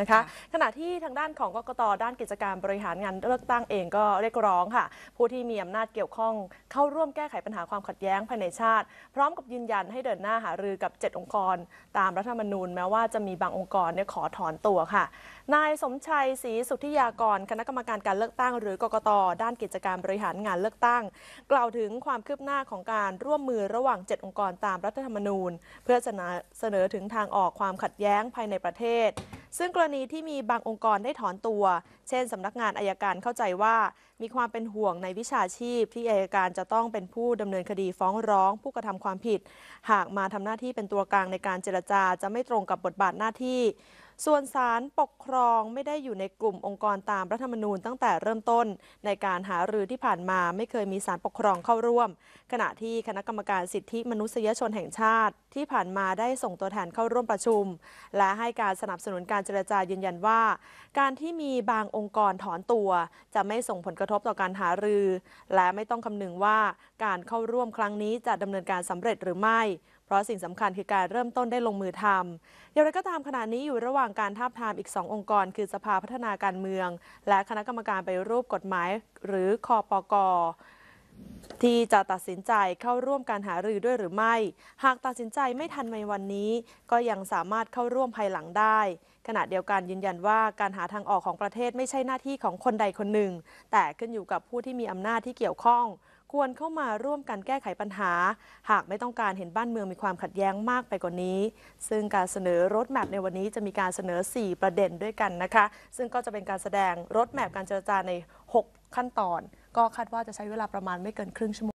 นะคะขณะที่ทางด้านของกกตด้านกิจการบริหารงานเลือกตั้งเองก็เรียกร้องค่ะ ผู้ที่มีอำนาจเกี่ยวข้องเข้าร่วมแก้ไขปัญหาความขัดแย้งภายในชาติ พร้อมกับยืนยันให้เดินหน้าหารือกับ 7 องค์กร ตามรัฐธรรมนูญ แม้ว่าจะมีบางองค์กรเนี่ยขอถอนตัวค่ะ นายสมชัยศรีสุทธิยากร คณะกรรมการการเลือกตั้งหรือกกตด้านกิจการบริหารงานเลือกตั้งกล่าวถึงความคืบหน้าของการร่วมมือระหว่าง7องค์กรตามรัฐธรรมนูญ เพื่อเสนอถึงทางออกความขัดแย้งภายในประเทศซึ่งกรณีที่มีบางองค์กรได้ถอนตัว เช่นสำนักงานอายการเข้าใจว่า มีความเป็นห่วงในวิชาชีพที่อายการจะต้องเป็นผู้ดำเนินคดีฟ้องร้องผู้กระทำความผิด หากมาทำหน้าที่เป็นตัวกลางในการเจรจาจะไม่ตรงกับบทบาทหน้าที่ส่วนศาลปกครองไม่ได้อยู่ในกลุ่มองค์กรตามรัฐธรรมนูญตั้งแต่เริ่มต้น ในการหารือที่ผ่านมาไม่เคยมีศาลปกครองเข้าร่วม ขณะที่คณะกรรมการสิทธิมนุษยชนแห่งชาติ ที่ผ่านมาได้ส่งตัวแทนเข้าร่วมประชุม และให้การสนับสนุนการเจรจายืนยันว่า การที่มีบางองค์กรถอนตัว จะไม่ส่งผลกระทบต่อการหารือ และไม่ต้องคำนึงว่าการเข้าร่วมครั้งนี้จะดำเนินการสำเร็จหรือไม่เพราะสิ่งสำคัญคือการเริ่มต้นได้ลงมือทำอย่างไรก็ตามขณะนี้อยู่ระหว่างการทาบทามอีก 2 องค์กรคือสภาพัฒนาการเมือง และคณะกรรมการไปรูปกฎหมายหรือคอปกอที่จะตัดสินใจเข้าร่วมการหารือด้วยหรือไม่ หากตัดสินใจไม่ทันในวันนี้ ก็ยังสามารถเข้าร่วมภายหลังได้ ขณะเดียวกันยืนยันว่า การหาทางออกของประเทศไม่ใช่หน้าที่ของคนใดคนหนึ่ง แต่ขึ้นอยู่กับผู้ที่มีอำนาจที่เกี่ยวข้องควรเข้ามาร่วมกันแก้ไขปัญหา หากไม่ต้องการเห็นบ้านเมืองมีความขัดแย้งมากไปกว่านี้ ซึ่งการเสนอรถแมพในวันนี้จะมีการเสนอ 4 ประเด็นด้วยกันนะคะ ซึ่งก็จะเป็นการแสดงรถแมพการเจรจาใน 6 ขั้นตอน ก็คาดว่าจะใช้เวลาประมาณไม่เกินครึ่งชั่วโมง